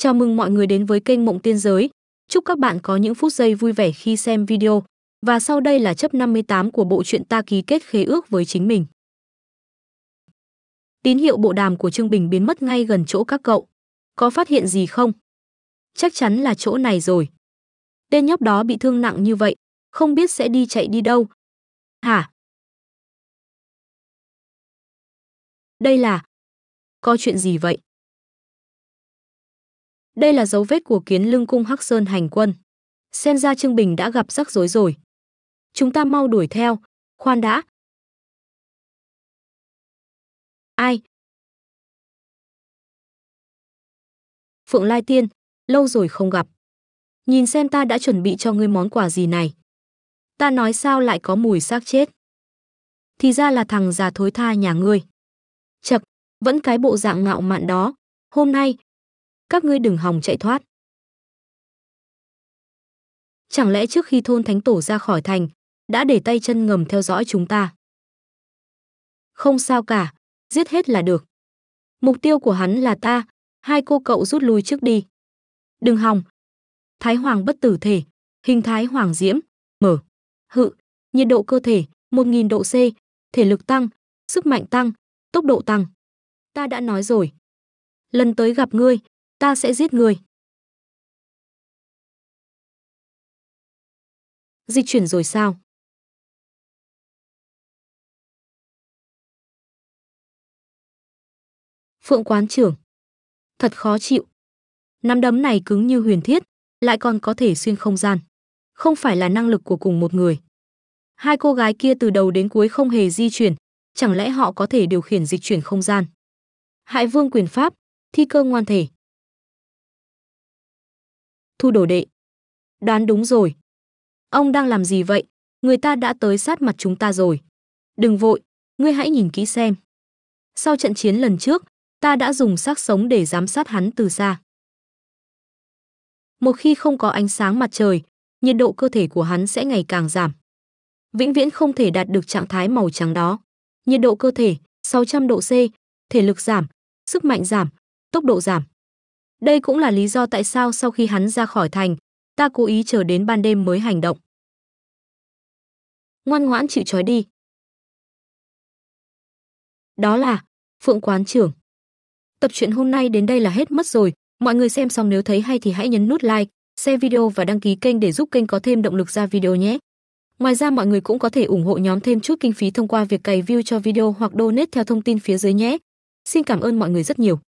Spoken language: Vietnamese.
Chào mừng mọi người đến với kênh Mộng Tiên Giới. Chúc các bạn có những phút giây vui vẻ khi xem video. Và sau đây là chấp 58 của bộ truyện ta ký kết khế ước với chính mình. Tín hiệu bộ đàm của Trương Bình biến mất ngay gần chỗ các cậu. Có phát hiện gì không? Chắc chắn là chỗ này rồi. Tên nhóc đó bị thương nặng như vậy, không biết sẽ đi chạy đi đâu. Hả? Đây là... Có chuyện gì vậy? Đây là dấu vết của kiến lưng cung Hắc Sơn hành quân. Xem ra Trương Bình đã gặp rắc rối rồi. Chúng ta mau đuổi theo, khoan đã. Ai? Phượng Lai Tiên, lâu rồi không gặp. Nhìn xem ta đã chuẩn bị cho ngươi món quà gì này. Ta nói sao lại có mùi xác chết. Thì ra là thằng già thối tha nhà ngươi. Chậc, vẫn cái bộ dạng ngạo mạn đó. Hôm nay, các ngươi đừng hòng chạy thoát. Chẳng lẽ trước khi thôn thánh tổ ra khỏi thành, đã để tay chân ngầm theo dõi chúng ta? Không sao cả, giết hết là được. Mục tiêu của hắn là ta, hai cô cậu rút lui trước đi. Đừng hòng. Thái hoàng bất tử thể, hình thái hoàng diễm, mở, hự, nhiệt độ cơ thể 1000 độ C, thể lực tăng, sức mạnh tăng, tốc độ tăng. Ta đã nói rồi. Lần tới gặp ngươi, ta sẽ giết người. Di chuyển rồi sao? Phượng quán trưởng. Thật khó chịu. Nắm đấm này cứng như huyền thiết, lại còn có thể xuyên không gian. Không phải là năng lực của cùng một người. Hai cô gái kia từ đầu đến cuối không hề di chuyển, chẳng lẽ họ có thể điều khiển dịch chuyển không gian? Hại vương quyền pháp, thi cơ ngoan thể thu đồ đệ. Đoán đúng rồi. Ông đang làm gì vậy? Người ta đã tới sát mặt chúng ta rồi. Đừng vội, ngươi hãy nhìn kỹ xem. Sau trận chiến lần trước, ta đã dùng xác sống để giám sát hắn từ xa. Một khi không có ánh sáng mặt trời, nhiệt độ cơ thể của hắn sẽ ngày càng giảm. Vĩnh viễn không thể đạt được trạng thái màu trắng đó. Nhiệt độ cơ thể 600 độ C, thể lực giảm, sức mạnh giảm, tốc độ giảm. Đây cũng là lý do tại sao sau khi hắn ra khỏi thành, ta cố ý chờ đến ban đêm mới hành động. Ngoan ngoãn chịu trói đi. Đó là Phượng Quán Trưởng. Tập truyện hôm nay đến đây là hết mất rồi. Mọi người xem xong nếu thấy hay thì hãy nhấn nút like, share video và đăng ký kênh để giúp kênh có thêm động lực ra video nhé. Ngoài ra mọi người cũng có thể ủng hộ nhóm thêm chút kinh phí thông qua việc cày view cho video hoặc donate theo thông tin phía dưới nhé. Xin cảm ơn mọi người rất nhiều.